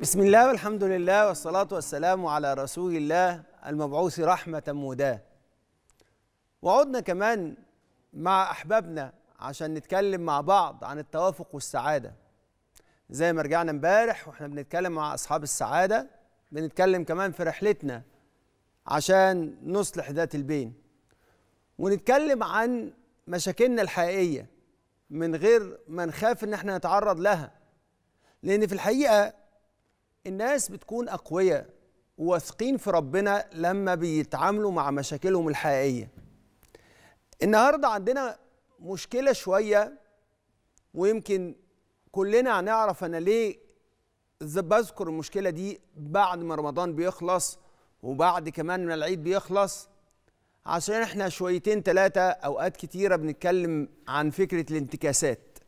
بسم الله والحمد لله والصلاة والسلام على رسول الله المبعوث رحمة موداه وعدنا كمان مع أحبابنا عشان نتكلم مع بعض عن التوافق والسعادة زي ما رجعنا امبارح واحنا بنتكلم مع أصحاب السعادة بنتكلم كمان في رحلتنا عشان نصلح ذات البين ونتكلم عن مشاكلنا الحقيقية من غير ما نخاف إن احنا نتعرض لها لأن في الحقيقة الناس بتكون أقوياء وواثقين في ربنا لما بيتعاملوا مع مشاكلهم الحقيقية النهاردة عندنا مشكلة شوية ويمكن كلنا هنعرف أنا ليه بذكر المشكلة دي بعد ما رمضان بيخلص وبعد كمان من العيد بيخلص عشان احنا شويتين ثلاثة أوقات كتيرة بنتكلم عن فكرة الانتكاسات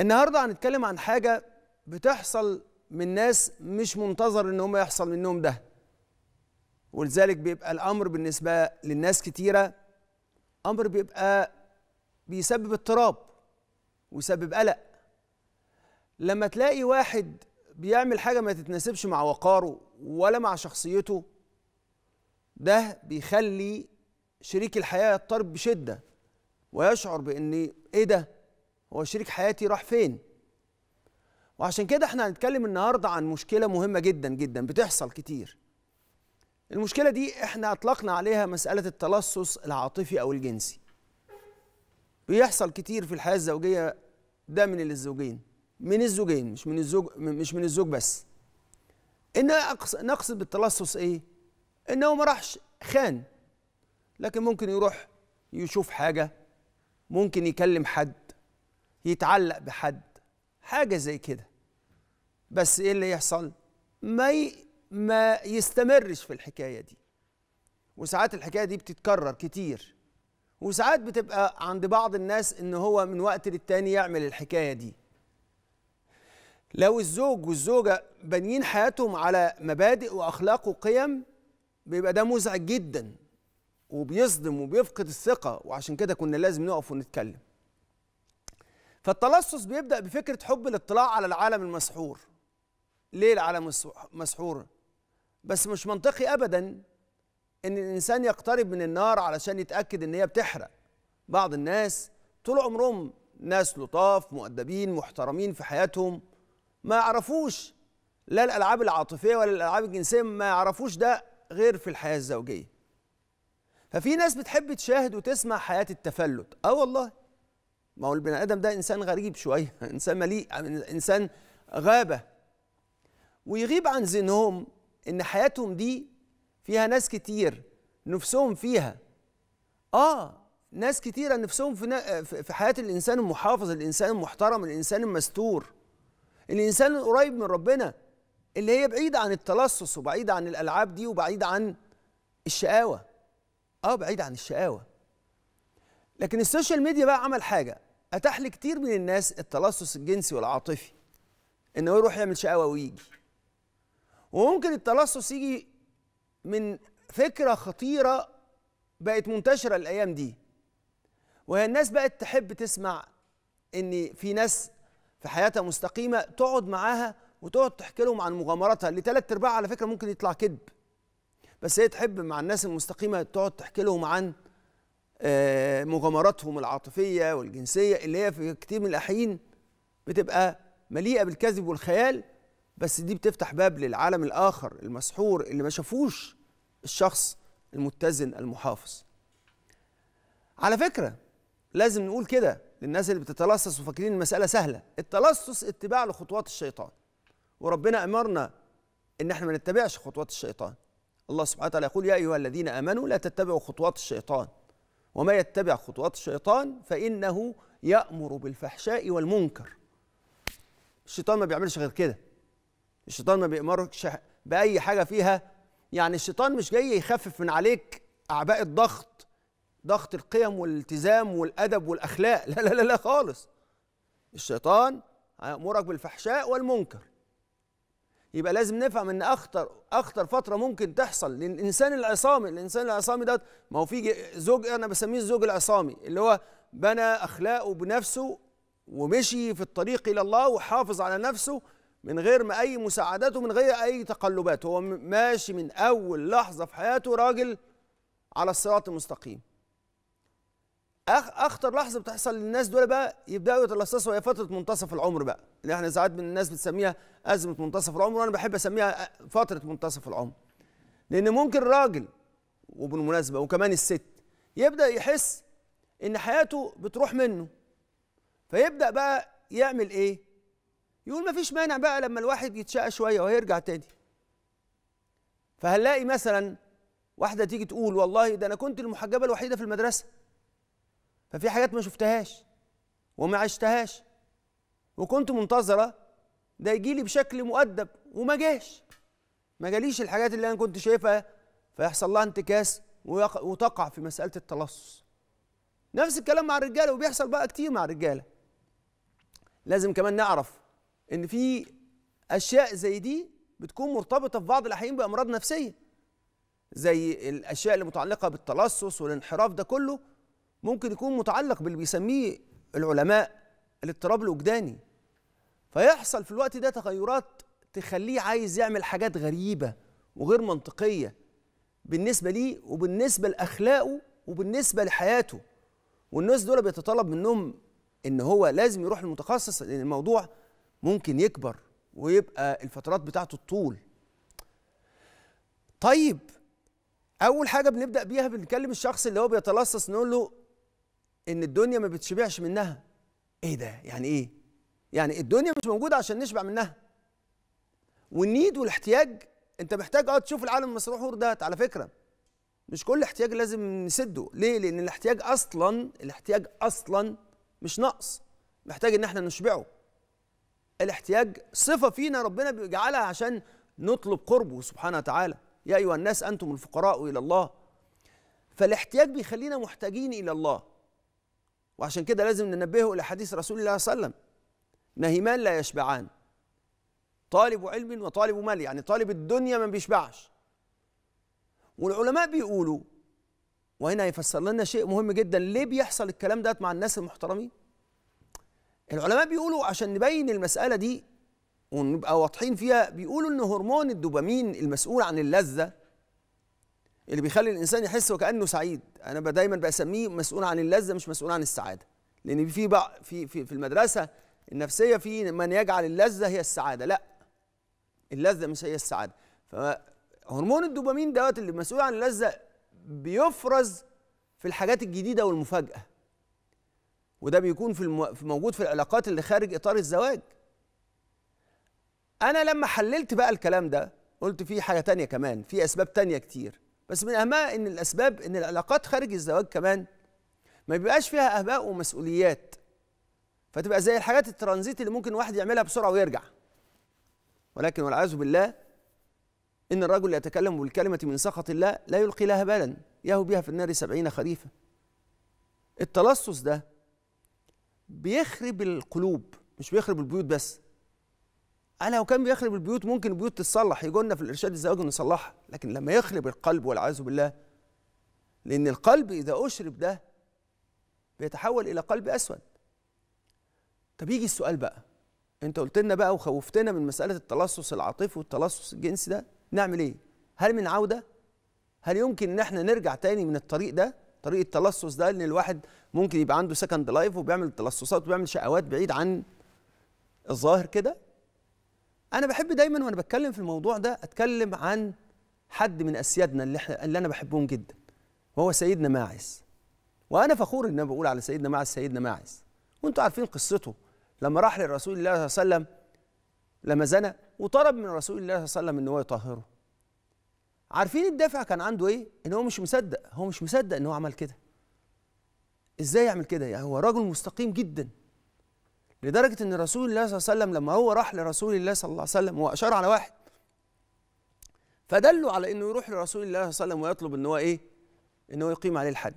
النهاردة هنتكلم عن حاجة بتحصل من ناس مش منتظر ان هم يحصل منهم ده ولذلك بيبقى الامر بالنسبه للناس كتيره امر بيبقى بيسبب اضطراب ويسبب قلق لما تلاقي واحد بيعمل حاجه ما تتناسبش مع وقاره ولا مع شخصيته ده بيخلي شريك الحياه يضطرب بشده ويشعر بان ايه ده هو شريك حياتي راح فين وعشان كده احنا هنتكلم النهارده عن مشكله مهمه جدا جدا بتحصل كتير المشكله دي احنا اطلقنا عليها مساله التلصص العاطفي او الجنسي بيحصل كتير في الحياه الزوجيه ده من الزوجين من الزوجين مش من الزوج مش من الزوج بس ان نقصد بالتلصص ايه انه ما راحش خان لكن ممكن يروح يشوف حاجه ممكن يكلم حد يتعلق بحد حاجه زي كده بس ايه اللي يحصل ما ي... ما يستمرش في الحكايه دي وساعات الحكايه دي بتتكرر كتير وساعات بتبقى عند بعض الناس ان هو من وقت للتاني يعمل الحكايه دي لو الزوج والزوجه بانيين حياتهم على مبادئ واخلاق وقيم بيبقى ده مزعج جدا وبيصدم وبيفقد الثقه وعشان كده كنا لازم نقف ونتكلم فالتلصص بيبدأ بفكرة حب الاطلاع على العالم المسحور ليه العالم مسحور بس مش منطقي أبدا إن الإنسان يقترب من النار علشان يتأكد إن هي بتحرق بعض الناس طول عمرهم ناس لطاف مؤدبين محترمين في حياتهم ما يعرفوش لا الألعاب العاطفية ولا الألعاب الجنسية ما يعرفوش ده غير في الحياة الزوجية ففي ناس بتحب تشاهد وتسمع حياة التفلت اه والله ما هو البني ادم ده انسان غريب شويه انسان مليء انسان غابه ويغيب عن ذهنهم ان حياتهم دي فيها ناس كتير نفسهم فيها اه ناس كتيرة نفسهم في, نا... في حياة الإنسان المحافظ الإنسان المحترم الإنسان المستور الإنسان القريب من ربنا اللي هي بعيدة عن التلصص وبعيدة عن الألعاب دي وبعيدة عن الشقاوة اه بعيدة عن الشقاوة لكن السوشيال ميديا بقى عمل حاجة اتاح لكتير من الناس التلصص الجنسي والعاطفي ان هو يروح يعمل شقاوه ويجي وممكن التلصص يجي من فكره خطيره بقت منتشره الايام دي وهي الناس بقت تحب تسمع ان في ناس في حياتها مستقيمه تقعد معاها وتقعد تحكي لهم عن مغامراتها اللي ثلاث ارباع على فكره ممكن يطلع كذب بس هي تحب مع الناس المستقيمه تقعد تحكي لهم عن آه، مغامراتهم العاطفيه والجنسيه اللي هي في كتير من الاحيان بتبقى مليئه بالكذب والخيال بس دي بتفتح باب للعالم الاخر المسحور اللي ما شافوش الشخص المتزن المحافظ على فكره لازم نقول كده للناس اللي بتتلصص وفاكرين المساله سهله التلصص اتباع لخطوات الشيطان وربنا امرنا ان احنا ما نتبعش خطوات الشيطان الله سبحانه وتعالى يقول يا ايها الذين امنوا لا تتبعوا خطوات الشيطان وما يتبع خطوات الشيطان فإنه يأمر بالفحشاء والمنكر الشيطان ما بيعملش غير كده الشيطان ما بيأمركش بأي حاجة فيها يعني الشيطان مش جاي يخفف من عليك أعباء الضغط ضغط القيم والالتزام والأدب والأخلاق لا لا لا, لا خالص الشيطان يأمرك بالفحشاء والمنكر يبقى لازم نفهم ان اخطر اخطر فتره ممكن تحصل للانسان العصامي الانسان العصامي ده ما هو في زوج انا بسميه الزوج العصامي اللي هو بنى اخلاقه بنفسه ومشي في الطريق الى الله وحافظ على نفسه من غير ما اي مساعدات ومن غير اي تقلبات هو ماشي من اول لحظه في حياته راجل على الصراط المستقيم اخطر لحظه بتحصل للناس دول بقى يبداوا يتلصصوا هي فتره منتصف العمر بقى اللي احنا ساعات من الناس بتسميها ازمه منتصف العمر وانا بحب اسميها فتره منتصف العمر لان ممكن راجل وبالمناسبه وكمان الست يبدا يحس ان حياته بتروح منه فيبدا بقى يعمل ايه يقول ما فيش مانع بقى لما الواحد يتشقى شويه وهيرجع تاني فهنلاقي مثلا واحده تيجي تقول والله ده انا كنت المحجبه الوحيده في المدرسه ففي حاجات ما شفتهاش وما عشتهاش وكنت منتظره ده يجي لي بشكل مؤدب وما جاش ما جاليش الحاجات اللي انا كنت شايفها فيحصل لها انتكاس وتقع في مساله التلصص نفس الكلام مع الرجاله وبيحصل بقى كتير مع الرجاله لازم كمان نعرف ان في اشياء زي دي بتكون مرتبطه في بعض الاحيان بامراض نفسيه زي الاشياء اللي متعلقه بالتلصص والانحراف ده كله ممكن يكون متعلق باللي بيسميه العلماء الاضطراب الوجداني فيحصل في الوقت ده تغيرات تخليه عايز يعمل حاجات غريبة وغير منطقية بالنسبة ليه وبالنسبة لأخلاقه وبالنسبة لحياته والناس دول بيتطلب منهم ان هو لازم يروح للمتخصص لان الموضوع ممكن يكبر ويبقى الفترات بتاعته الطول طيب اول حاجه بنبدا بيها بنكلم الشخص اللي هو بيتلصص نقول له ان الدنيا ما بتشبعش منها ايه ده يعني ايه يعني الدنيا مش موجوده عشان نشبع منها والنيد والاحتياج انت محتاج اه تشوف العالم المسروح ده على فكره مش كل احتياج لازم نسده ليه لان الاحتياج اصلا الاحتياج اصلا مش نقص محتاج ان احنا نشبعه الاحتياج صفه فينا ربنا بيجعلها عشان نطلب قربه سبحانه وتعالى يا ايها الناس انتم الفقراء الى الله فالاحتياج بيخلينا محتاجين الى الله وعشان كده لازم ننبهه إلى حديث رسول الله صلى الله عليه وسلم نهيمان لا يشبعان طالب علم وطالب مال يعني طالب الدنيا ما بيشبعش والعلماء بيقولوا وهنا هيفسر لنا شيء مهم جدا ليه بيحصل الكلام ده مع الناس المحترمين العلماء بيقولوا عشان نبين المسألة دي ونبقى واضحين فيها بيقولوا ان هرمون الدوبامين المسؤول عن اللذة اللي بيخلي الانسان يحس وكانه سعيد انا دايما بسميه مسؤول عن اللذه مش مسؤول عن السعاده لان في في في, في المدرسه النفسيه في من يجعل اللذه هي السعاده لا اللذه مش هي السعاده فهرمون الدوبامين دوت اللي مسؤول عن اللذه بيفرز في الحاجات الجديده والمفاجاه وده بيكون في المو... موجود في العلاقات اللي خارج اطار الزواج انا لما حللت بقى الكلام ده قلت في حاجه تانية كمان في اسباب تانية كتير بس من اهمها ان الاسباب ان العلاقات خارج الزواج كمان ما بيبقاش فيها اهباء ومسؤوليات فتبقى زي الحاجات الترانزيت اللي ممكن واحد يعملها بسرعه ويرجع ولكن والعياذ بالله ان الرجل يتكلم بالكلمه من سخط الله لا يلقي لها بالا يهو بها في النار سبعين خريفا التلصص ده بيخرب القلوب مش بيخرب البيوت بس أنا لو كان بيخرب البيوت ممكن البيوت تتصلح يجوا لنا في الإرشاد الزواج نصلحها لكن لما يخرب القلب والعياذ بالله لأن القلب إذا أشرب ده بيتحول إلى قلب أسود طب يجي السؤال بقى أنت قلت لنا بقى وخوفتنا من مسألة التلصص العاطفي والتلصص الجنسي ده نعمل إيه؟ هل من عودة؟ هل يمكن إن إحنا نرجع تاني من الطريق ده؟ طريق التلصص ده ان الواحد ممكن يبقى عنده سكند لايف وبيعمل تلصصات وبيعمل شقوات بعيد عن الظاهر كده انا بحب دايما وانا بتكلم في الموضوع ده اتكلم عن حد من اسيادنا اللي, احنا اللي انا بحبهم جدا وهو سيدنا ماعز وانا فخور ان انا بقول على سيدنا ماعز سيدنا ماعز وانتوا عارفين قصته لما راح لرسول الله صلى الله عليه وسلم لما زنى وطلب من رسول الله صلى الله عليه وسلم ان هو يطهره عارفين الدافع كان عنده ايه ان هو مش مصدق هو مش مصدق ان هو عمل كده ازاي يعمل كده يعني هو راجل مستقيم جدا لدرجة أن رسول الله صلى الله عليه وسلم لما هو راح لرسول الله صلى الله عليه وسلم وأشار على واحد فدلوا على أنه يروح لرسول الله صلى الله عليه وسلم ويطلب أن هو إيه؟ أن هو يقيم عليه الحد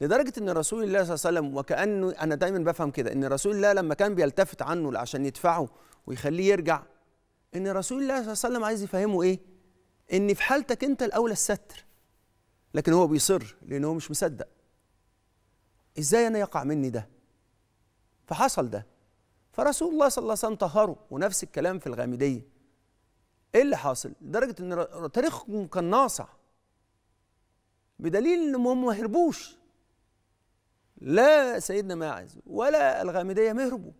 لدرجة أن رسول الله صلى الله عليه وسلم وكأنه أنا دايما بفهم كده أن رسول الله لما كان بيلتفت عنه عشان يدفعه ويخليه يرجع أن رسول الله صلى الله عليه وسلم عايز يفهمه إيه؟ أن في حالتك أنت الأولى الستر لكن هو بيصر لأنه مش مصدق إزاي أنا يقع مني ده؟ فحصل ده فرسول الله صلى الله عليه وسلم طهره ونفس الكلام في الغامدية ايه اللي حاصل لدرجة ان تاريخهم كان ناصع بدليل انهم هم هربوش لا سيدنا ماعز ولا الغامدية مهربوا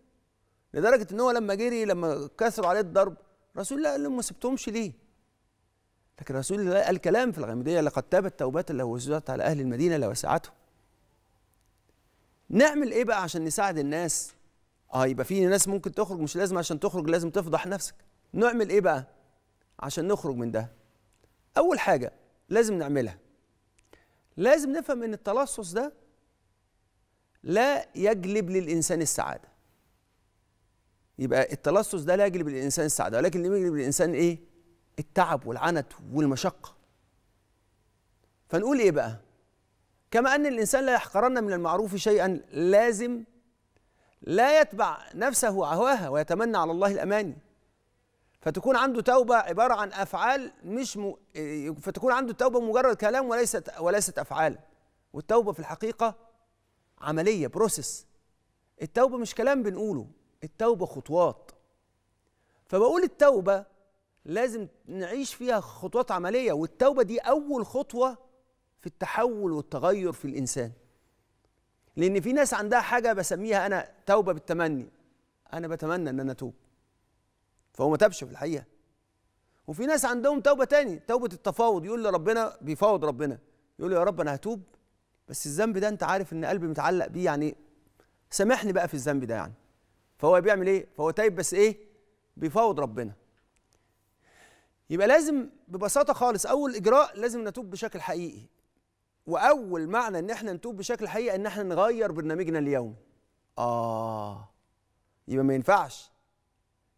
لدرجة ان هو لما جري لما كسروا عليه الضرب رسول الله قال لهم ما سبتهمش ليه لكن رسول الله قال كلام في الغامدية لقد تابت توبات الله وزدت على أهل المدينة لوسعتهم نعمل ايه بقى عشان نساعد الناس اه يبقى في ناس ممكن تخرج مش لازم عشان تخرج لازم تفضح نفسك نعمل ايه بقى عشان نخرج من ده اول حاجه لازم نعملها لازم نفهم ان التلصص ده لا يجلب للانسان السعاده يبقى التلصص ده لا يجلب للانسان السعاده ولكن اللي يجلب للانسان ايه التعب والعنت والمشقه فنقول ايه بقى كما أن الإنسان لا يحقرن من المعروف شيئا لازم لا يتبع نفسه هواها ويتمنى على الله الأماني فتكون عنده توبة عبارة عن أفعال مش م... فتكون عنده التوبة مجرد كلام وليست وليست أفعال والتوبة في الحقيقة عملية بروسيس التوبة مش كلام بنقوله التوبة خطوات فبقول التوبة لازم نعيش فيها خطوات عملية والتوبة دي أول خطوة في التحول والتغير في الانسان لان في ناس عندها حاجه بسميها انا توبه بالتمني انا بتمنى ان انا اتوب فهو ما تابش في الحقيقه وفي ناس عندهم توبه تاني توبه التفاوض يقول لربنا بيفاوض ربنا يقول له يا رب انا هتوب بس الذنب ده انت عارف ان قلبي متعلق بيه يعني سامحني بقى في الذنب ده يعني فهو بيعمل ايه فهو تايب بس ايه بيفاوض ربنا يبقى لازم ببساطه خالص اول اجراء لازم نتوب بشكل حقيقي واول معنى ان احنا نتوب بشكل حقيقي ان احنا نغير برنامجنا اليومي اه يبقى ما ينفعش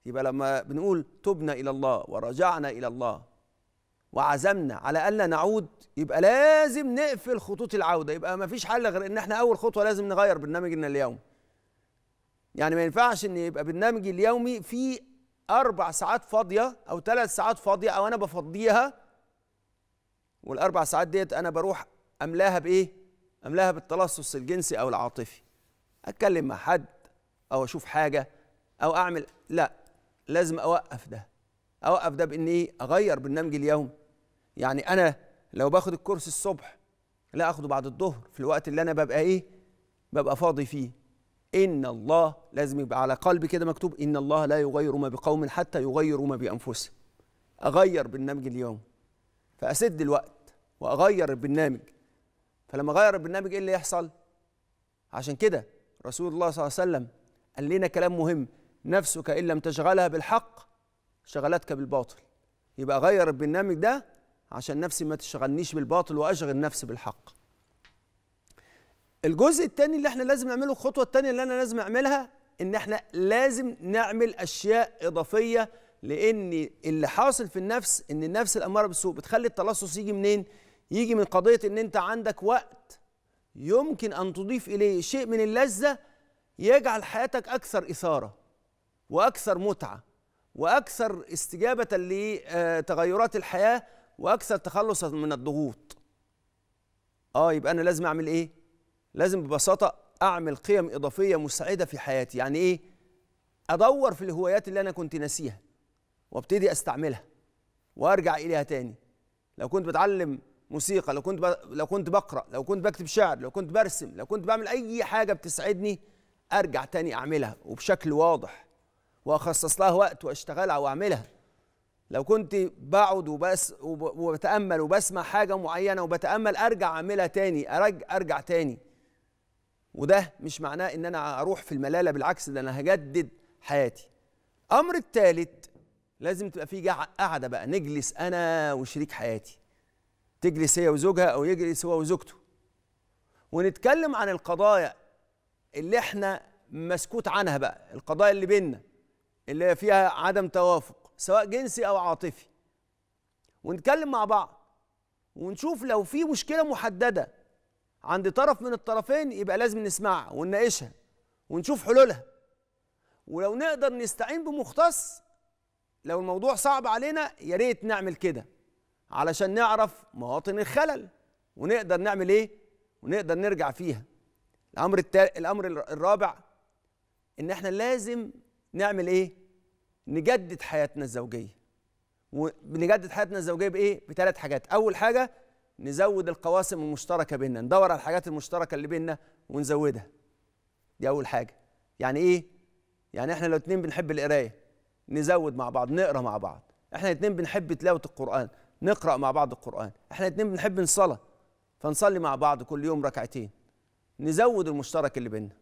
يبقى لما بنقول تبنا الى الله ورجعنا الى الله وعزمنا على الا نعود يبقى لازم نقفل خطوط العوده يبقى ما فيش حل غير ان احنا اول خطوه لازم نغير برنامجنا اليومي يعني ما ينفعش ان يبقى برنامجي اليومي فيه اربع ساعات فاضيه او ثلاث ساعات فاضيه او انا بفضيها والاربع ساعات ديت انا بروح أملاها بإيه؟ أملاها بالتلصص الجنسي أو العاطفي أتكلم مع حد أو أشوف حاجة أو أعمل لا لازم أوقف ده أوقف ده بإن إيه؟ أغير برنامجي اليوم يعني أنا لو باخد الكورس الصبح لا أخده بعد الظهر في الوقت اللي أنا ببقى إيه؟ ببقى فاضي فيه إن الله لازم يبقى على قلبي كده مكتوب إن الله لا يغير ما بقوم حتى يغيروا ما بأنفسهم أغير برنامجي اليوم فأسد الوقت وأغير البرنامج فلما غير البرنامج ايه اللي يحصل عشان كده رسول الله صلى الله عليه وسلم قال لنا كلام مهم نفسك ان لم تشغلها بالحق شغلتك بالباطل يبقى غير البرنامج ده عشان نفسي ما تشغلنيش بالباطل واشغل نفسي بالحق الجزء الثاني اللي احنا لازم نعمله الخطوه الثانيه اللي انا لازم اعملها ان احنا لازم نعمل اشياء اضافيه لان اللي حاصل في النفس ان النفس الاماره بالسوء بتخلي التلصص يجي منين يجي من قضيه ان انت عندك وقت يمكن ان تضيف اليه شيء من اللذه يجعل حياتك اكثر اثاره واكثر متعه واكثر استجابه لتغيرات الحياه واكثر تخلصا من الضغوط اه يبقى انا لازم اعمل ايه لازم ببساطه اعمل قيم اضافيه مساعده في حياتي يعني ايه ادور في الهوايات اللي انا كنت ناسيها وابتدي استعملها وارجع اليها تاني لو كنت بتعلم موسيقى لو كنت لو كنت بقرا لو كنت بكتب شعر لو كنت برسم لو كنت بعمل اي حاجه بتسعدني ارجع تاني اعملها وبشكل واضح واخصص لها وقت واشتغلها واعملها لو كنت بقعد وبس وبتامل وبسمع حاجه معينه وبتامل ارجع اعملها تاني ارجع ارجع تاني وده مش معناه ان انا اروح في الملاله بالعكس ده انا هجدد حياتي امر الثالث لازم تبقى في قاعده بقى نجلس انا وشريك حياتي تجلس هي وزوجها او يجلس هو وزوجته ونتكلم عن القضايا اللي احنا مسكوت عنها بقى القضايا اللي بيننا اللي فيها عدم توافق سواء جنسي او عاطفي ونتكلم مع بعض ونشوف لو في مشكله محدده عند طرف من الطرفين يبقى لازم نسمعها ونناقشها ونشوف حلولها ولو نقدر نستعين بمختص لو الموضوع صعب علينا يا ريت نعمل كده علشان نعرف مواطن الخلل ونقدر نعمل ايه ونقدر نرجع فيها الامر التال... الامر الرابع ان احنا لازم نعمل ايه نجدد حياتنا الزوجيه ونجدد حياتنا الزوجيه بايه بثلاث حاجات اول حاجه نزود القواسم المشتركه بيننا ندور على الحاجات المشتركه اللي بيننا ونزودها دي اول حاجه يعني ايه يعني احنا لو اتنين بنحب القرايه نزود مع بعض نقرا مع بعض احنا اتنين بنحب تلاوه القران نقرأ مع بعض القرآن احنا الاثنين بنحب الصلاة فنصلي مع بعض كل يوم ركعتين نزود المشترك اللي بيننا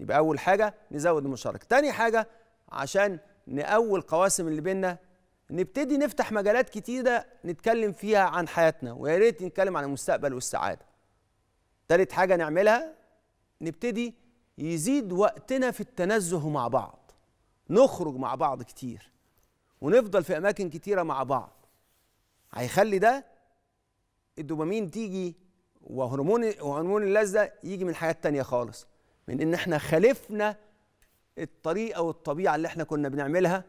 يبقى أول حاجة نزود المشترك تاني حاجة عشان نقوي القواسم اللي بيننا نبتدي نفتح مجالات كتيرة نتكلم فيها عن حياتنا ويا ريت نتكلم عن المستقبل والسعادة تالت حاجة نعملها نبتدي يزيد وقتنا في التنزه مع بعض نخرج مع بعض كتير ونفضل في أماكن كتيرة مع بعض هيخلي ده الدوبامين تيجي وهرمون وهرمون اللذه يجي من حاجات تانية خالص من ان احنا خالفنا الطريقه والطبيعه اللي احنا كنا بنعملها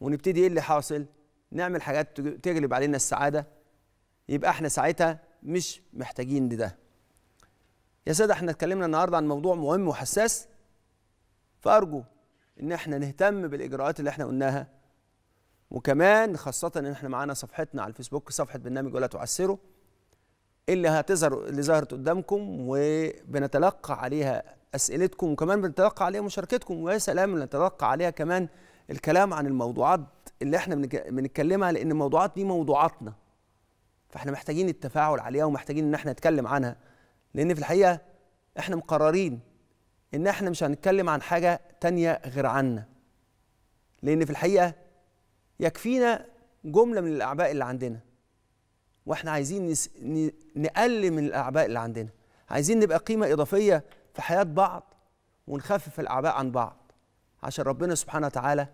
ونبتدي ايه اللي حاصل نعمل حاجات تجلب علينا السعاده يبقى احنا ساعتها مش محتاجين لده يا ساده احنا اتكلمنا النهارده عن موضوع مهم وحساس فارجو ان احنا نهتم بالاجراءات اللي احنا قلناها وكمان خاصة إن إحنا معانا صفحتنا على الفيسبوك صفحة برنامج ولا تعسره اللي هتظهر اللي ظهرت قدامكم وبنتلقى عليها أسئلتكم وكمان بنتلقى عليها مشاركتكم ويا سلام نتلقى عليها كمان الكلام عن الموضوعات اللي إحنا بنتكلمها لأن الموضوعات دي موضوعاتنا فإحنا محتاجين التفاعل عليها ومحتاجين إن إحنا نتكلم عنها لأن في الحقيقة إحنا مقررين إن إحنا مش هنتكلم عن حاجة تانية غير عنا لأن في الحقيقة يكفينا جمله من الاعباء اللي عندنا واحنا عايزين نس... ن... نقلل من الاعباء اللي عندنا عايزين نبقى قيمه اضافيه في حياه بعض ونخفف الاعباء عن بعض عشان ربنا سبحانه وتعالى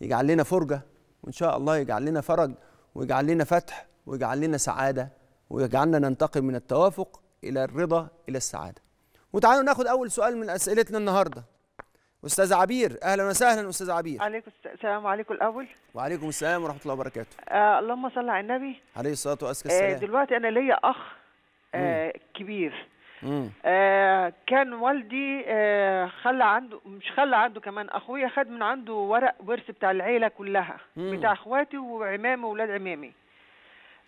يجعل لنا فرجه وان شاء الله يجعل لنا فرج ويجعل لنا فتح ويجعل لنا سعاده ويجعلنا ننتقل من التوافق الى الرضا الى السعاده وتعالوا ناخد اول سؤال من اسئلتنا النهارده استاذ عبير اهلا وسهلا استاذ عبير عليكم السلام عليكم الاول وعليكم السلام ورحمه الله وبركاته آه اللهم صل على النبي عليه الصلاه والسلام آه دلوقتي انا ليا اخ آه كبير آه كان والدي آه خلى عنده مش خلى عنده كمان اخويا خد من عنده ورق ورث بتاع العيله كلها مم. بتاع اخواتي وعمامي واولاد عمامي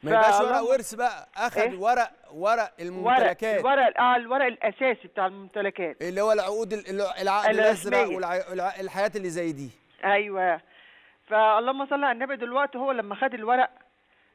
ما يبقاش ورق ورث بقى اخذ إيه؟ ورق ورق الممتلكات ورق الورق اه الورق الاساسي بتاع الممتلكات اللي هو العقود العقد الازرق والحياه اللي زي دي ايوه فاللهم صل على النبي دلوقتي هو لما خد الورق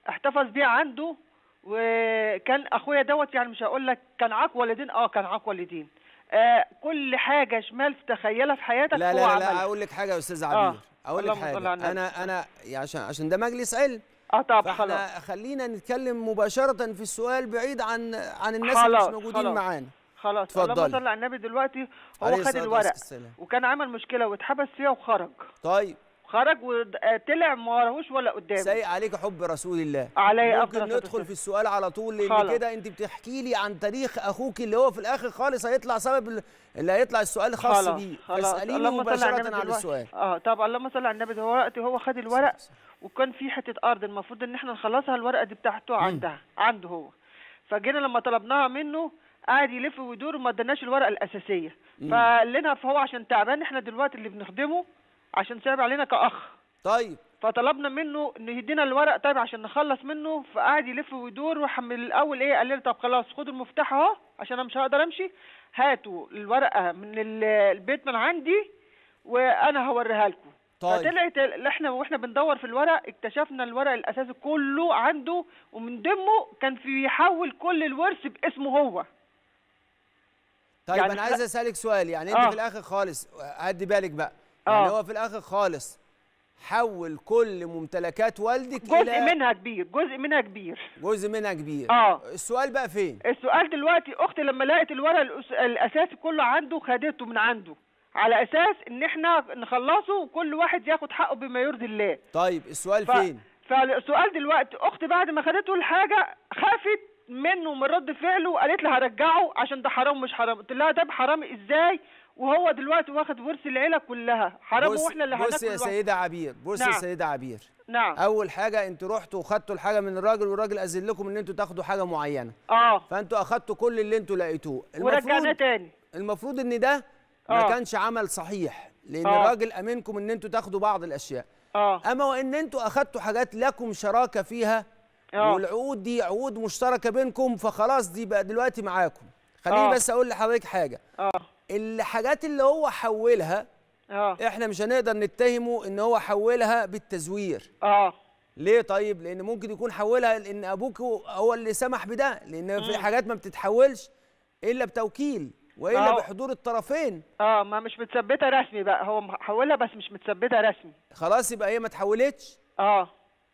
احتفظ بيه عنده وكان اخويا دوت يعني مش هقول لك كان عاق والدين اه كان عاق والدين آه كل حاجه شمال تتخيلها في حياتك لا لا لا, لا اقول لك حاجه يا استاذ عبير آه. اقول لك حاجه انا انا عشان عشان ده مجلس علم اه طب خلاص خلينا نتكلم مباشره في السؤال بعيد عن عن الناس اللي مش موجودين معانا خلاص اتفضل اللهم صل على النبي دلوقتي هو خد الورق وكان عمل مشكله واتحبس فيها وخرج طيب خرج وطلع ما راهوش ولا قدام سيء عليك حب رسول الله علي ممكن ندخل في السؤال على طول لان كده انت بتحكي لي عن تاريخ اخوك اللي هو في الاخر خالص هيطلع سبب اللي هيطلع السؤال خاص بيه اساليني مباشره على السؤال اه طبعا اللهم صل على النبي هو وقت هو خد الورق وكان في حته ارض المفروض ان احنا نخلصها الورقه دي بتاعته عندها عنده هو فجينا لما طلبناها منه قاعد يلف ويدور وما اداناش الورقه الاساسيه فقال لنا فهو عشان تعبان احنا دلوقتي اللي بنخدمه عشان صعب علينا كأخ طيب فطلبنا منه انه يدينا الورق طيب عشان نخلص منه فقعد يلف ويدور وحمل الاول ايه قال لي طب خلاص خدوا المفتاح اهو عشان انا مش هقدر امشي هاتوا الورقه من البيت من عندي وانا هوريها لكم طيب فطلعت احنا واحنا بندور في الورق اكتشفنا الورق الاساسي كله عنده ومن دمه كان في يحول كل الورث باسمه هو طيب يعني انا عايز اسالك سؤال يعني آه. انت في آه. الاخر خالص هدي بالك بقى آه. يعني هو في الاخر خالص حول كل ممتلكات والدك جزء إلى منها كبير جزء منها كبير جزء منها كبير اه السؤال بقى فين السؤال دلوقتي اختي لما لقت الورق الأس... الاساسي كله عنده خدته من عنده على اساس ان احنا نخلصه وكل واحد ياخد حقه بما يرضي الله طيب السؤال ف... فين فالسؤال دلوقتي اختي بعد ما خدته الحاجه خافت منه من رد فعله وقالت لي هرجعه عشان ده حرام مش حرام قلت لها ده حرام ازاي وهو دلوقتي واخد ورث العيله كلها حرام واحنا اللي هناكل بص يا سيده عبير بص نعم. يا سيده عبير نعم اول حاجه انتوا رحتوا وخدتوا الحاجه من الراجل والراجل اذن لكم ان انتوا تاخدوا حاجه معينه اه فانتوا اخدتوا كل اللي انتوا لقيتوه ورجعنا تاني المفروض ان ده ما أوه. كانش عمل صحيح لان أوه. الراجل امنكم ان انتوا تاخدوا بعض الاشياء آه. اما وان انتوا اخدتوا حاجات لكم شراكه فيها آه. والعقود دي عقود مشتركه بينكم فخلاص دي بقى دلوقتي معاكم خليني أوه. بس اقول لحضرتك حاجه آه. الحاجات اللي هو حولها اه احنا مش هنقدر نتهمه ان هو حولها بالتزوير اه ليه طيب لان ممكن يكون حولها لان ابوك هو اللي سمح بده لان في حاجات ما بتتحولش الا بتوكيل والا أوه. بحضور الطرفين اه ما مش متثبته رسمي بقى هو حولها بس مش متثبته رسمي خلاص يبقى هي ما اتحولتش اه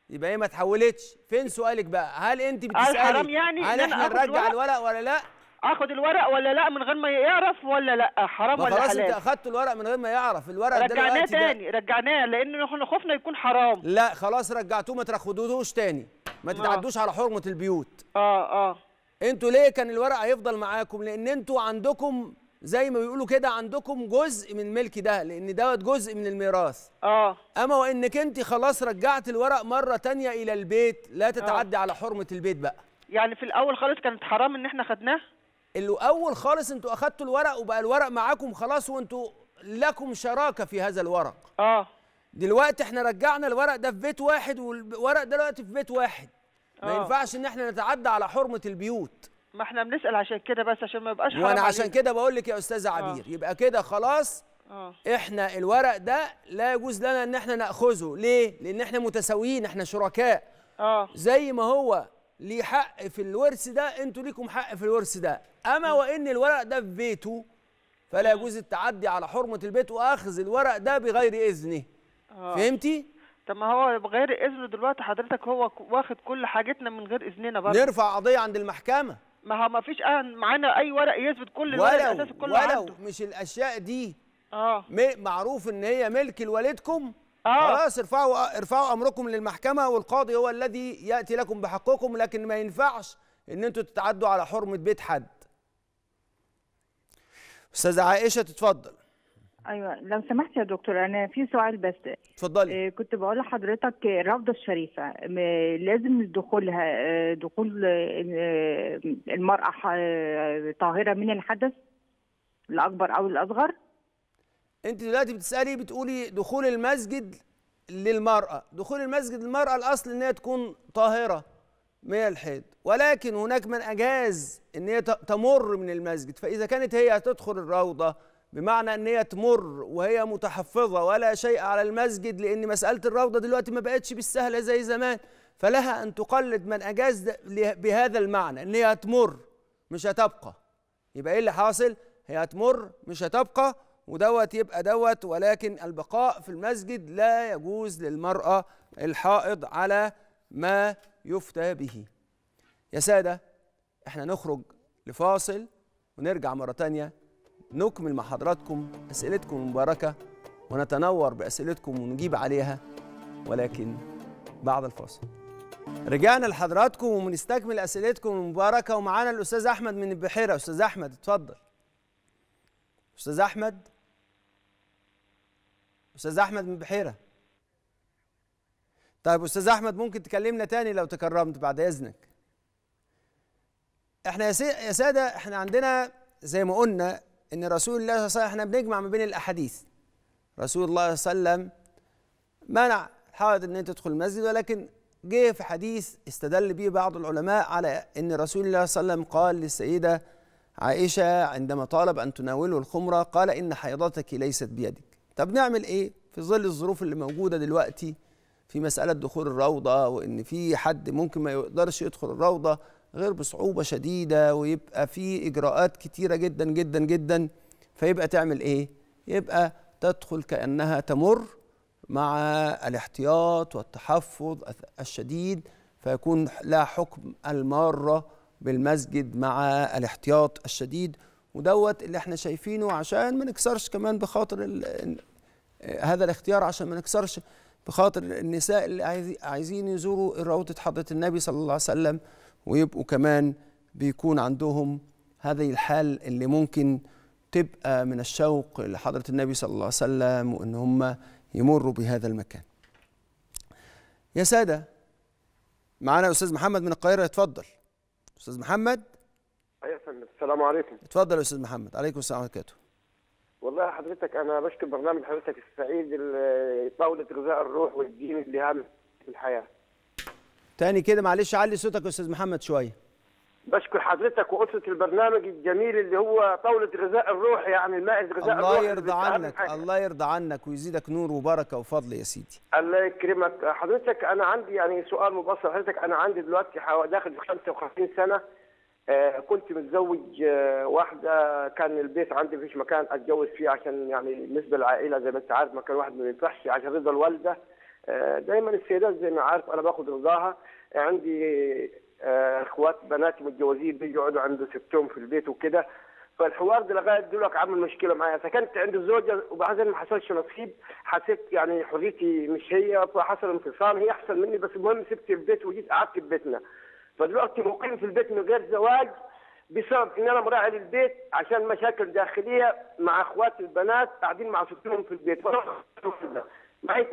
يبقى هي ما اتحولتش فين سؤالك بقى هل انت آه، بتسالي حرام يعني هل احنا نرجع الورق ولا لا اخد الورق ولا لا من غير ما يعرف ولا لا حرام ولا حلال خلاص انت اخدت الورق من غير ما يعرف الورق ده رجعناه تاني رجعناه لان احنا خفنا يكون حرام لا خلاص رجعتوه ما تاخدوهوش تاني ما آه. تتعدوش على حرمه البيوت اه اه انتوا ليه كان الورق هيفضل معاكم لان انتوا عندكم زي ما بيقولوا كده عندكم جزء من ملك ده لان دوت جزء من الميراث اه اما وانك انت خلاص رجعت الورق مره تانية الى البيت لا تتعدي أوه. على حرمه البيت بقى يعني في الاول خالص كانت حرام ان احنا خدناه اللي اول خالص انتوا اخدتوا الورق وبقى الورق معاكم خلاص وانتوا لكم شراكه في هذا الورق اه دلوقتي احنا رجعنا الورق ده في بيت واحد والورق ده دلوقتي في بيت واحد ما آه. ينفعش ان احنا نتعدى على حرمه البيوت ما احنا بنسال عشان كده بس عشان ما يبقاش وانا عشان كده بقول لك يا استاذ عبير آه. يبقى كده خلاص آه. احنا الورق ده لا يجوز لنا ان احنا ناخذه ليه لان احنا متساويين احنا شركاء آه. زي ما هو ليه حق في الورث ده انتوا ليكم حق في الورث ده اما وان الورق ده في بيته فلا يجوز التعدي على حرمه البيت واخذ الورق ده بغير اذنه آه. فهمتي طب ما هو بغير اذنه دلوقتي حضرتك هو واخد كل حاجتنا من غير اذننا برضه نرفع قضيه عند المحكمه ما هو ما فيش معانا اي ورق يثبت كل الورق الاساسي كله ولو عنده. مش الاشياء دي اه معروف ان هي ملك لوالدكم آه. خلاص ارفعوا ارفعوا امركم للمحكمه والقاضي هو الذي ياتي لكم بحقكم لكن ما ينفعش ان انتوا تتعدوا على حرمه بيت حد استاذه عائشه تتفضل ايوه لو سمحت يا دكتور انا في سؤال بس اتفضلي آه، كنت بقول لحضرتك الروضه الشريفه لازم دخولها آه، دخول المراه طاهره من الحدث الاكبر او الاصغر انت دلوقتي بتسالي بتقولي دخول المسجد للمراه دخول المسجد للمراه الاصل ان هي تكون طاهره من الحيض ولكن هناك من اجاز ان هي تمر من المسجد فاذا كانت هي تدخل الروضه بمعنى ان هي تمر وهي متحفظه ولا شيء على المسجد لان مساله الروضه دلوقتي ما بقتش بالسهله زي زمان فلها ان تقلد من اجاز بهذا المعنى ان هي هتمر مش هتبقى يبقى ايه اللي حاصل هي هتمر مش هتبقى ودوت يبقى دوت ولكن البقاء في المسجد لا يجوز للمرأة الحائض على ما يفتى به يا سادة احنا نخرج لفاصل ونرجع مرة تانية نكمل مع حضراتكم أسئلتكم المباركة ونتنور بأسئلتكم ونجيب عليها ولكن بعد الفاصل رجعنا لحضراتكم وبنستكمل أسئلتكم المباركة ومعانا الأستاذ أحمد من البحيرة أستاذ أحمد اتفضل أستاذ أحمد استاذ احمد من بحيره طيب استاذ احمد ممكن تكلمنا تاني لو تكرمت بعد اذنك احنا يا ساده احنا عندنا زي ما قلنا ان رسول الله صلى الله عليه وسلم احنا بنجمع ما بين الاحاديث رسول الله صلى الله عليه وسلم منع الحائض ان تدخل المسجد ولكن جه في حديث استدل به بعض العلماء على ان رسول الله صلى الله عليه وسلم قال للسيده عائشه عندما طالب ان تناوله الخمره قال ان حيضتك ليست بيدك طب نعمل ايه في ظل الظروف اللي موجوده دلوقتي في مساله دخول الروضه وان في حد ممكن ما يقدرش يدخل الروضه غير بصعوبه شديده ويبقى في اجراءات كتيره جدا جدا جدا فيبقى تعمل ايه يبقى تدخل كانها تمر مع الاحتياط والتحفظ الشديد فيكون لا حكم الماره بالمسجد مع الاحتياط الشديد ودوت اللي احنا شايفينه عشان ما نكسرش كمان بخاطر ال... هذا الاختيار عشان ما نكسرش بخاطر النساء اللي عايزين يزوروا روضة حضرة النبي صلى الله عليه وسلم ويبقوا كمان بيكون عندهم هذه الحال اللي ممكن تبقى من الشوق لحضرة النبي صلى الله عليه وسلم وإن هم يمروا بهذا المكان يا سادة معانا أستاذ محمد من القاهرة اتفضل أستاذ محمد السلام عليكم اتفضل يا استاذ محمد عليكم السلام ورحمه الله والله حضرتك انا بشكر برنامج حضرتك السعيد طاوله غذاء الروح والدين اللي هام في الحياه تاني كده معلش علي صوتك يا استاذ محمد شويه بشكر حضرتك واسره البرنامج الجميل اللي هو طاوله غذاء الروح يعني مائده غذاء الروح الله يرضى عنك الله يرضى عنك ويزيدك نور وبركه وفضل يا سيدي الله يكرمك حضرتك انا عندي يعني سؤال مبسط حضرتك انا عندي دلوقتي داخل في 55 سنه آه، كنت متزوج آه، واحدة كان البيت عندي فيش مكان أتجوز فيه عشان يعني بالنسبة للعائلة زي ما أنت عارف مكان واحد ما ينفعش عشان رضا الوالدة آه، دايما السيدات زي ما عارف أنا باخذ رضاها عندي إخوات بنات متجوزين بيقعدوا عند ستهم في البيت وكده فالحوار ده لغايه دلوقتي عامل مشكله معايا سكنت عند الزوجه وبعدين ما حصلش نصيب حسيت يعني حريتي مش هي فحصل انفصال هي احسن مني بس المهم سبت البيت وجيت قعدت في بيتنا فدلوقتي مقيم في البيت من غير زواج بسبب ان انا مراعي للبيت عشان مشاكل داخليه مع اخواتي البنات قاعدين مع ستهم في البيت فانا معي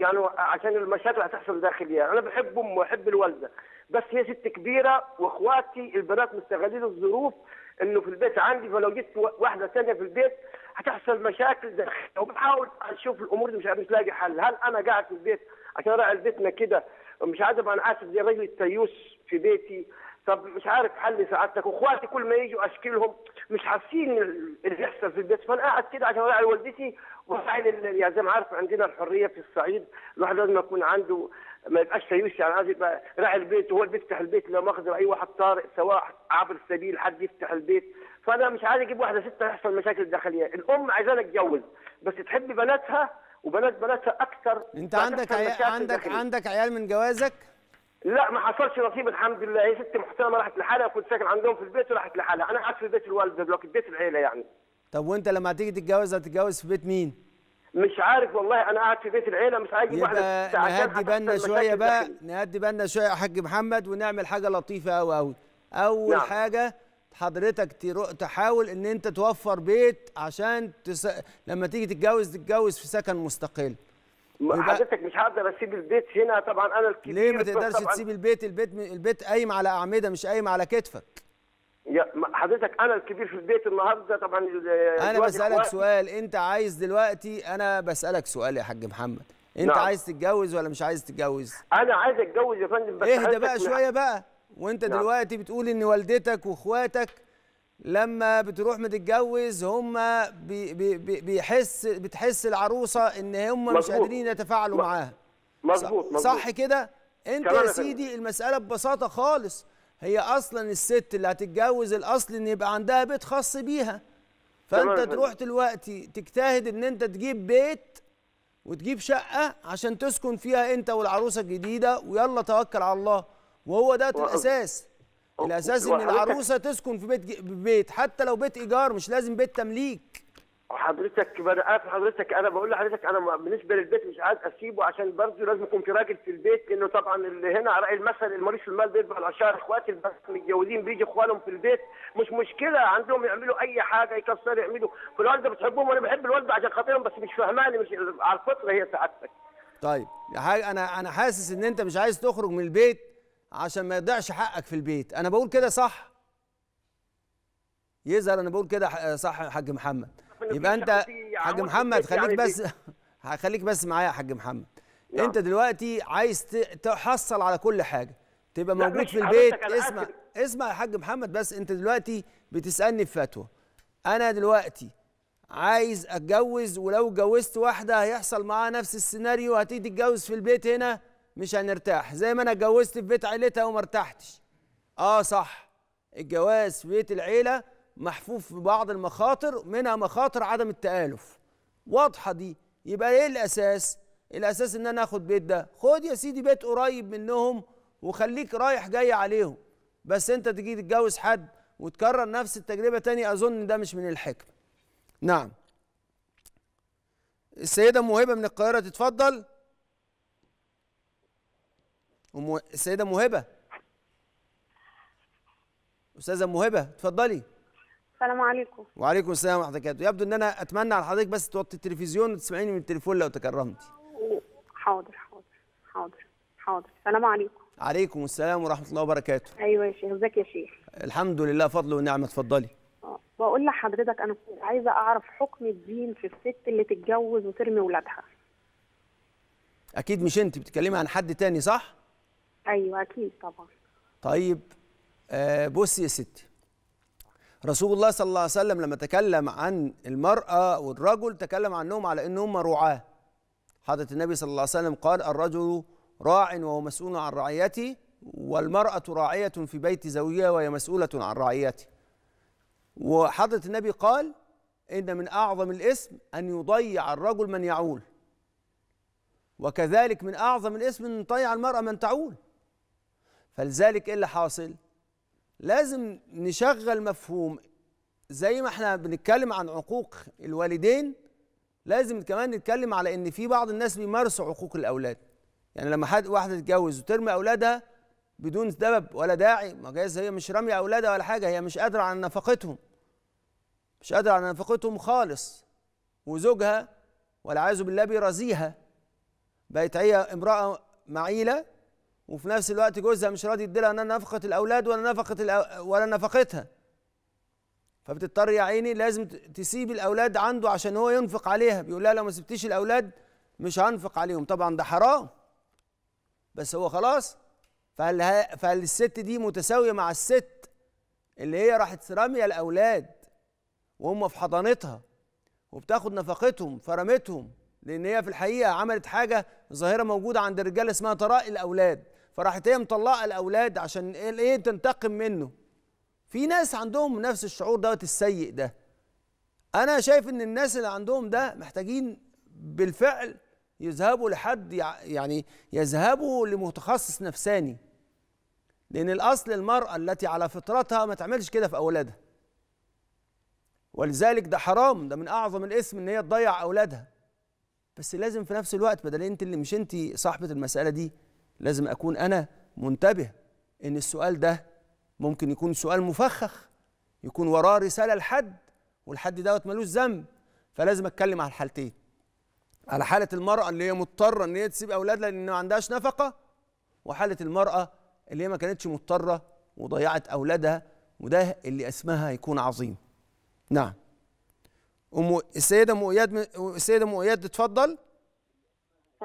يعني عشان المشاكل هتحصل داخليه انا بحب امي واحب الوالده بس هي ست كبيره واخواتي البنات مستغلين الظروف انه في البيت عندي فلو جيت واحده ثانيه في البيت هتحصل مشاكل داخليه وبحاول اشوف الامور دي مش عارف مش لاقي حل هل انا قاعد في البيت عشان راعي بيتنا كده مش ابقى انا اسف زي رجل التيوس في بيتي طب مش عارف حل سعادتك واخواتي كل ما يجوا اشكلهم مش حاسين اللي بيحصل في البيت فانا قاعد كده عشان اراعي والدتي وراعي يعني زي ما عارف عندنا الحريه في الصعيد الواحد لازم يكون عنده ما يبقاش تيوس يعني عايز يبقى راعي البيت وهو اللي بيفتح البيت لو ماخذ اي واحد طارئ سواء عبر السبيل حد يفتح البيت فانا مش عايز اجيب واحده ست يحصل مشاكل داخليه الام عايزانا اتجوز بس تحب بناتها وبنات بناتها اكثر انت عندك عندك عندك عيال من جوازك؟ لا ما حصلش نصيب الحمد لله هي ست محترمه راحت لحالها كنت ساكن عندهم في البيت وراحت لحالها انا قاعد في بيت الوالده دلوقتي بيت العيله يعني طب وانت لما تيجي تتجوز هتتجوز في بيت مين؟ مش عارف والله انا قاعد في بيت العيله مش عايز واحده نهدي بالنا شويه بقى نهدي بالنا شويه يا حاج محمد ونعمل حاجه لطيفه قوي قوي اول نعم. حاجه حضرتك تحاول ان انت توفر بيت عشان تس... لما تيجي تتجوز تتجوز في سكن مستقل حضرتك مش هقدر اسيب البيت هنا طبعا انا الكبير ليه ما تقدرش تسيب البيت البيت البيت قايم على اعمده مش قايم على كتفك يا حضرتك انا الكبير في البيت النهارده طبعا انا بسالك سؤال انت عايز دلوقتي انا بسالك سؤال يا حاج محمد انت نعم. عايز تتجوز ولا مش عايز تتجوز انا عايز اتجوز يا فندم بس اهدى بقى شويه بقى وانت نعم. دلوقتي بتقول ان والدتك واخواتك لما بتروح متتجوز هم بي بي بيحس بتحس العروسه ان هم مزبوط. مش قادرين يتفاعلوا معاها مظبوط صح, صح كده انت يا سيدي المساله ببساطه خالص هي اصلا الست اللي هتتجوز الاصل ان يبقى عندها بيت خاص بيها فانت تروح دلوقتي تجتهد ان انت تجيب بيت وتجيب شقه عشان تسكن فيها انت والعروسه الجديده ويلا توكل على الله وهو ده و... الاساس الاساس ان العروسه تسكن في بيت بيت حتى لو بيت ايجار مش لازم بيت تمليك حضرتك بدات حضرتك انا بقول لحضرتك انا بالنسبه للبيت مش عايز اسيبه عشان برضه لازم يكون في راجل في البيت لانه طبعا اللي هنا على راي المثل المريض في المال بيتبع العشار اخواتي متجوزين بيجي اخوالهم في البيت مش مشكله عندهم يعملوا اي حاجه يكسروا يعملوا الوالده بتحبهم وانا بحب الوالده عشان خاطرهم بس مش فهماني مش على الفطره هي سعادتك طيب انا انا حاسس ان انت مش عايز تخرج من البيت عشان ما يضيعش حقك في البيت انا بقول كده صح يظهر انا بقول كده صح يا حاج محمد يبقى انت حاج محمد خليك بس هخليك بس معايا يا حاج محمد نعم. انت دلوقتي عايز تحصل على كل حاجه تبقى موجود في البيت اسمع اسمع يا حاج محمد بس انت دلوقتي بتسالني في فتوى انا دلوقتي عايز اتجوز ولو اتجوزت واحده هيحصل معاها نفس السيناريو هتيجي تتجوز في البيت هنا مش هنرتاح زي ما انا اتجوزت في بيت عيلتها وما ارتحتش اه صح الجواز في بيت العيله محفوف ببعض المخاطر منها مخاطر عدم التآلف واضحه دي يبقى ايه الاساس الاساس ان انا اخد بيت ده خد يا سيدي بيت قريب منهم وخليك رايح جاي عليهم بس انت تجي تتجوز حد وتكرر نفس التجربه تاني اظن ده مش من الحكمه نعم السيده موهبه من القاهره تتفضل أم السيدة موهبة أستاذة موهبة اتفضلي السلام عليكم وعليكم السلام ورحمة الله وبركاته يبدو إن أنا أتمنى على حضرتك بس توطي التلفزيون وتسمعيني من التليفون لو تكرمتي حاضر حاضر حاضر حاضر السلام عليكم عليكم السلام ورحمة الله وبركاته أيوة يا شيخ ازيك يا شيخ الحمد لله فضل ونعمة اتفضلي آه، بقول لحضرتك أنا عايزة أعرف حكم الدين في الست اللي تتجوز وترمي ولادها أكيد مش أنت بتتكلمي عن حد تاني صح؟ ايوه اكيد طبعا طيب آه، بصي يا ستي رسول الله صلى الله عليه وسلم لما تكلم عن المرأة والرجل تكلم عنهم على أنهم رعاة حضرة النبي صلى الله عليه وسلم قال الرجل راع وهو مسؤول عن رعيته والمرأة راعية في بيت زوجها وهي مسؤولة عن رعيته وحضرة النبي قال إن من أعظم الإسم أن يضيع الرجل من يعول وكذلك من أعظم الإسم أن تضيع المرأة من تعول فلذلك ايه اللي حاصل لازم نشغل مفهوم زي ما احنا بنتكلم عن عقوق الوالدين لازم كمان نتكلم على ان في بعض الناس بيمارسوا عقوق الاولاد يعني لما حد واحده تتجوز وترمي اولادها بدون سبب ولا داعي ما جايز هي مش راميه اولادها ولا حاجه هي مش قادره على نفقتهم مش قادره على نفقتهم خالص وزوجها والعياذ بالله بيرازيها بقت هي امراه معيله وفي نفس الوقت جوزها مش راضي يديلها لا نفقه الاولاد ولا نفقه الأو... ولا نفقتها فبتضطر يا عيني لازم تسيب الاولاد عنده عشان هو ينفق عليها بيقول لها لو ما سبتيش الاولاد مش هنفق عليهم طبعا ده حرام بس هو خلاص فهل ه... فهل الست دي متساويه مع الست اللي هي راحت راميه الاولاد وهم في حضانتها وبتاخد نفقتهم فرمتهم لان هي في الحقيقه عملت حاجه ظاهره موجوده عند الرجاله اسمها طراء الاولاد فراحت هي مطلقه الاولاد عشان إيه-, ايه تنتقم منه في ناس عندهم نفس الشعور دوت السيء ده انا شايف ان الناس اللي عندهم ده محتاجين بالفعل يذهبوا لحد يعني يذهبوا لمتخصص نفساني لان الاصل المراه التي على فطرتها ما تعملش كده في اولادها ولذلك ده حرام ده من اعظم الاثم ان هي تضيع اولادها بس لازم في نفس الوقت بدل انت اللي مش انت صاحبه المساله دي لازم أكون أنا منتبه إن السؤال ده ممكن يكون سؤال مفخخ يكون وراه رسالة لحد والحد دوت ملوش ذنب فلازم أتكلم على الحالتين على حالة المرأة اللي هي مضطرة إن هي تسيب أولادها لأن ما عندهاش نفقة وحالة المرأة اللي هي ما كانتش مضطرة وضيعت أولادها وده اللي اسمها هيكون عظيم نعم أم السيدة مؤياد السيدة مؤياد اتفضل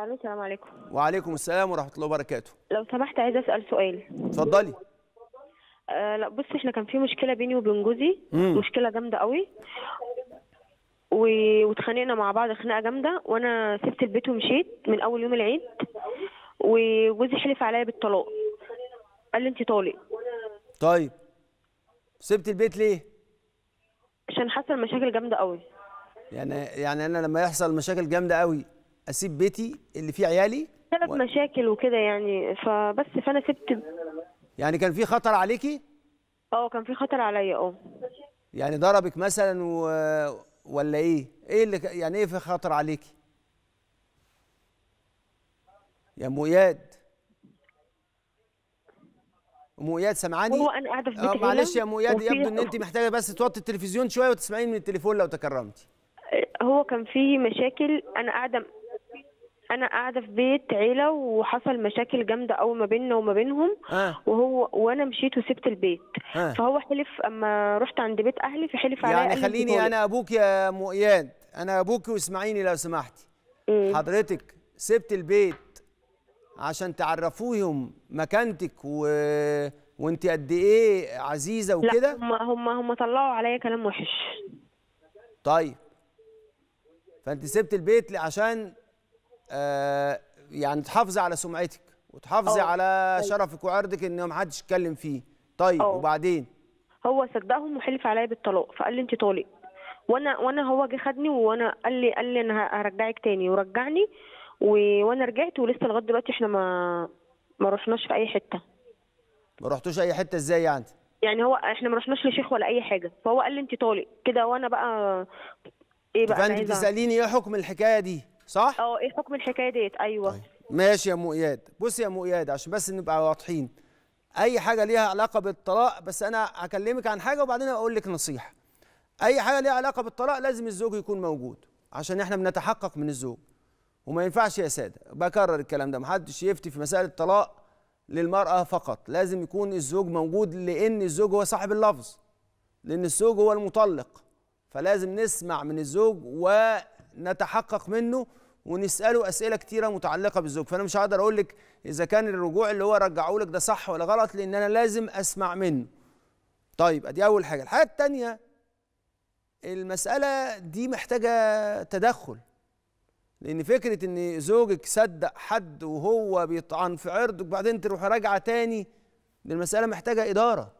السلام عليكم وعليكم السلام ورحمه الله وبركاته لو سمحت عايزه اسال سؤال اتفضلي آه لا بص احنا كان في مشكله بيني وبين جوزي مشكله جامده قوي و... واتخانقنا مع بعض خناقه جامده وانا سبت البيت ومشيت من اول يوم العيد وجوزي حلف عليا بالطلاق قال لي انت طالق طيب سبت البيت ليه عشان حصل مشاكل جامده قوي يعني يعني انا لما يحصل مشاكل جامده قوي اسيب بيتي اللي فيه عيالي ثلاث و... مشاكل وكده يعني فبس فانا سبت يعني كان في خطر عليكي اه كان في خطر عليا اه يعني ضربك مثلا و... ولا ايه ايه اللي يعني ايه في خطر عليكي يا ام اياد ام اياد سامعاني هو انا قاعده في بيتي آه معلش يا ام اياد يبدو ان انت محتاجه بس توطي التلفزيون شويه وتسمعيني من التليفون لو تكرمتي هو كان في مشاكل انا قاعده انا قاعده في بيت عيله وحصل مشاكل جامده قوي ما بيننا وما بينهم آه. وهو وانا مشيت وسبت البيت آه. فهو حلف اما رحت عند بيت اهلي فحلف عليا يعني خليني انا ابوك يا مؤياد انا ابوك واسمعيني لو سمحتي حضرتك سبت البيت عشان تعرفوهم مكانتك و وانت قد ايه عزيزه وكده لا هم هم هم طلعوا عليا كلام وحش طيب فانت سبت البيت عشان آه، يعني تحافظي على سمعتك وتحافظي على طيب. شرفك وعرضك ان ما حدش يتكلم فيه طيب أوه. وبعدين هو صدقهم وحلف عليا بالطلاق فقال لي انت طالق وانا وانا هو جه خدني وانا قال لي قال لي انا هرجعك تاني ورجعني وانا رجعت ولسه لغايه دلوقتي احنا ما ما رحناش في اي حته ما رحتوش اي حته ازاي يعني يعني هو احنا ما رحناش لشيخ ولا اي حاجه فهو قال لي انت طالق كده وانا بقى ايه بقى فانت تساليني ايه حكم الحكايه دي صح؟ اه ايه حكم الحكايه ديت ايوه طيب. ماشي يا ام اياد بص يا ام اياد عشان بس نبقى واضحين اي حاجه ليها علاقه بالطلاق بس انا هكلمك عن حاجه وبعدين اقول لك نصيحه اي حاجه ليها علاقه بالطلاق لازم الزوج يكون موجود عشان احنا بنتحقق من الزوج وما ينفعش يا ساده بكرر الكلام ده محدش يفتي في مسائل الطلاق للمراه فقط لازم يكون الزوج موجود لان الزوج هو صاحب اللفظ لان الزوج هو المطلق فلازم نسمع من الزوج ونتحقق منه ونساله اسئله كتيره متعلقه بالزوج فانا مش هقدر اقول لك اذا كان الرجوع اللي هو رجعه لك ده صح ولا غلط لان انا لازم اسمع منه طيب ادي اول حاجه الحاجه الثانيه المساله دي محتاجه تدخل لان فكره ان زوجك صدق حد وهو بيطعن في عرضك بعدين تروح راجعه تاني دي المساله محتاجه اداره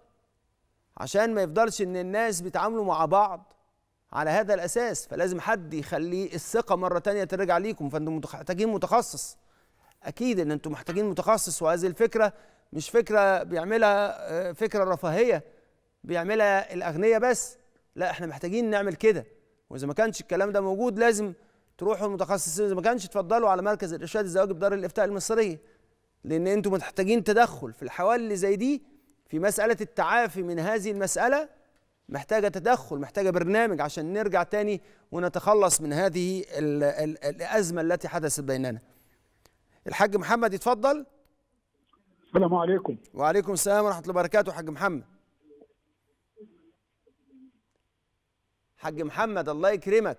عشان ما يفضلش ان الناس بيتعاملوا مع بعض على هذا الاساس فلازم حد يخلي الثقه مره تانية ترجع ليكم فانتم محتاجين متخصص اكيد ان انتم محتاجين متخصص وهذه الفكره مش فكره بيعملها آه، فكره رفاهيه بيعملها الاغنياء بس لا احنا محتاجين نعمل كده واذا ما كانش الكلام ده موجود لازم تروحوا المتخصصين اذا ما كانش تفضلوا على مركز الارشاد الزواج بدار الافتاء المصريه لان انتم محتاجين تدخل في الحوالي اللي زي دي في مساله التعافي من هذه المساله محتاجة تدخل محتاجة برنامج عشان نرجع تاني ونتخلص من هذه الـ الـ الأزمة التي حدثت بيننا الحاج محمد يتفضل السلام عليكم وعليكم السلام ورحمة الله وبركاته حاج محمد حاج محمد الله يكرمك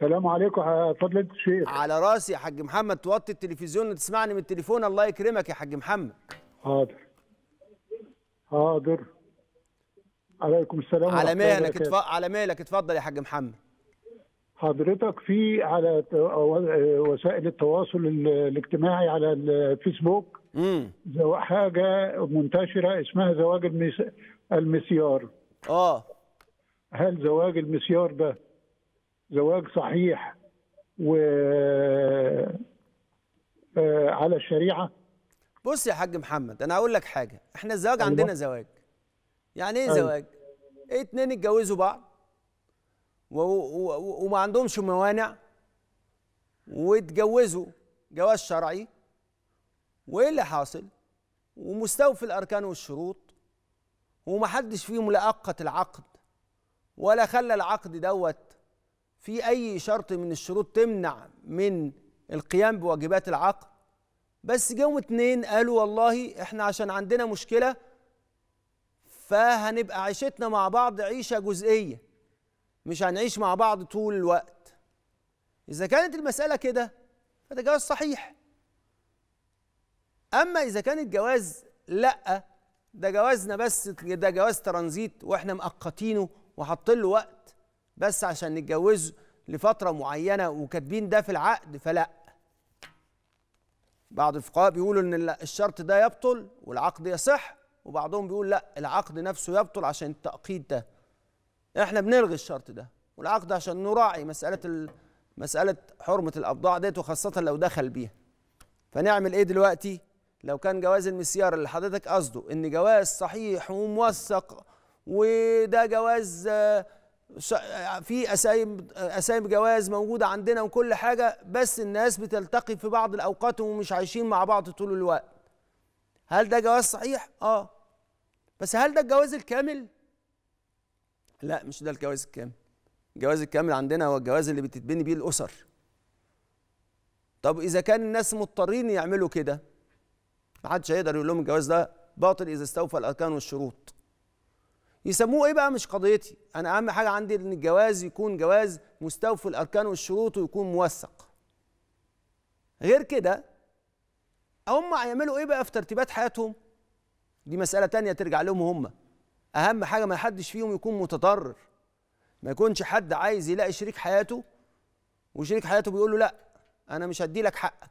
السلام عليكم يا الشيخ على راسي يا حاج محمد توطي التلفزيون وتسمعني من التليفون الله يكرمك يا حاج محمد حاضر حاضر عليكم السلام على مالك اتف... على مالك اتفضل يا حاج محمد حضرتك في على وسائل التواصل الاجتماعي على الفيسبوك امم حاجه منتشره اسمها زواج المس... المسيار اه هل زواج المسيار ده زواج صحيح و آه، على الشريعه بص يا حاج محمد انا هقول لك حاجه احنا الزواج أيوة. عندنا زواج يعني ايه أيوه. زواج؟ ايه اتنين اتجوزوا بعض وما عندهمش موانع واتجوزوا جواز شرعي وايه اللي حاصل؟ ومستوفي الاركان والشروط ومحدش فيهم لا اقت العقد ولا خلى العقد دوت في اي شرط من الشروط تمنع من القيام بواجبات العقد بس جم اتنين قالوا والله احنا عشان عندنا مشكله فهنبقى عيشتنا مع بعض عيشة جزئية مش هنعيش مع بعض طول الوقت إذا كانت المسألة كده فده جواز صحيح أما إذا كان الجواز لأ ده جوازنا بس ده جواز ترانزيت وإحنا مأقتينه وحاطين له وقت بس عشان نتجوزه لفترة معينة وكاتبين ده في العقد فلأ بعض الفقهاء بيقولوا إن الشرط ده يبطل والعقد يصح وبعضهم بيقول لا العقد نفسه يبطل عشان التعقيد ده احنا بنلغي الشرط ده والعقد عشان نراعي مساله مساله حرمه الابضاع ديت وخاصه لو دخل بيها فنعمل ايه دلوقتي لو كان جواز المسيار اللي حضرتك قصده ان جواز صحيح وموثق وده جواز في اسايم اسايم جواز موجوده عندنا وكل حاجه بس الناس بتلتقي في بعض الاوقات ومش عايشين مع بعض طول الوقت هل ده جواز صحيح اه بس هل ده الجواز الكامل؟ لا مش ده الجواز الكامل الجواز الكامل عندنا هو الجواز اللي بتتبني بيه الأسر طب إذا كان الناس مضطرين يعملوا كده محدش هيقدر يقول لهم الجواز ده باطل إذا استوفى الأركان والشروط يسموه ايه بقى مش قضيتي انا اهم حاجه عندي ان الجواز يكون جواز مستوفي الاركان والشروط ويكون موثق غير كده هم هيعملوا ايه بقى في ترتيبات حياتهم دي مسألة تانية ترجع لهم هم أهم حاجة ما حدش فيهم يكون متضرر ما يكونش حد عايز يلاقي شريك حياته وشريك حياته بيقول له لا أنا مش هدي لك حقك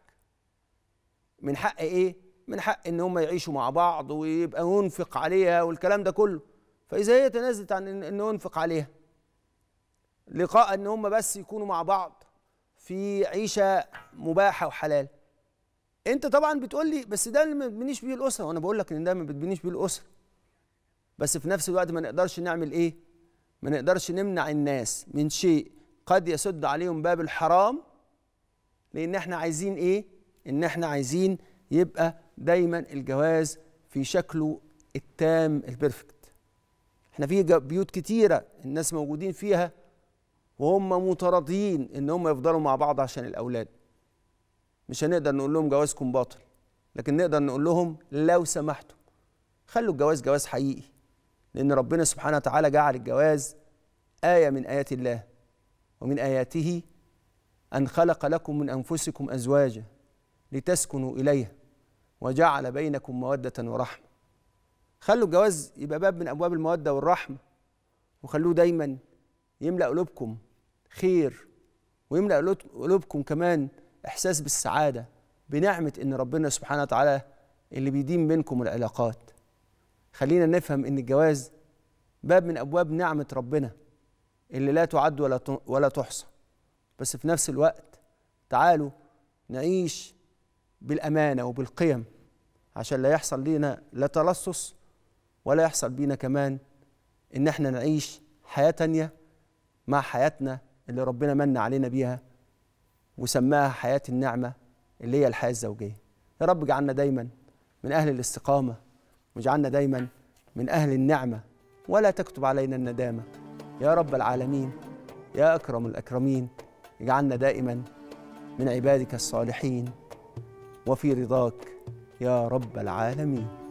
من حق إيه؟ من حق إن هم يعيشوا مع بعض ويبقى ينفق عليها والكلام ده كله فإذا هي تنازلت عن إنه ينفق عليها لقاء إن هم بس يكونوا مع بعض في عيشة مباحة وحلال انت طبعا بتقول لي بس ده اللي ما بتبنيش بيه الاسره وانا بقول لك ان ده ما بتبنيش بيه الاسره بس في نفس الوقت ما نقدرش نعمل ايه ما نقدرش نمنع الناس من شيء قد يسد عليهم باب الحرام لان احنا عايزين ايه ان احنا عايزين يبقى دايما الجواز في شكله التام البرفكت احنا في بيوت كتيره الناس موجودين فيها وهم متراضيين ان هم يفضلوا مع بعض عشان الاولاد مش هنقدر نقول لهم جوازكم باطل لكن نقدر نقول لهم لو سمحتم خلوا الجواز جواز حقيقي لأن ربنا سبحانه وتعالى جعل الجواز آية من آيات الله ومن آياته أن خلق لكم من أنفسكم أزواجا لتسكنوا إليها وجعل بينكم مودة ورحمة خلوا الجواز يبقى باب من أبواب المودة والرحمة وخلوه دايما يملأ قلوبكم خير ويملأ قلوبكم كمان احساس بالسعاده بنعمه ان ربنا سبحانه وتعالى اللي بيدين بينكم العلاقات خلينا نفهم ان الجواز باب من ابواب نعمه ربنا اللي لا تعد ولا ولا تحصى بس في نفس الوقت تعالوا نعيش بالامانه وبالقيم عشان لا يحصل لينا لا تلصص ولا يحصل بينا كمان ان احنا نعيش حياه تانيه مع حياتنا اللي ربنا من علينا بيها وسماها حياة النعمة اللي هي الحياة الزوجية يا رب اجعلنا دايما من أهل الاستقامة واجعلنا دايما من أهل النعمة ولا تكتب علينا الندامة يا رب العالمين يا أكرم الأكرمين اجعلنا دائما من عبادك الصالحين وفي رضاك يا رب العالمين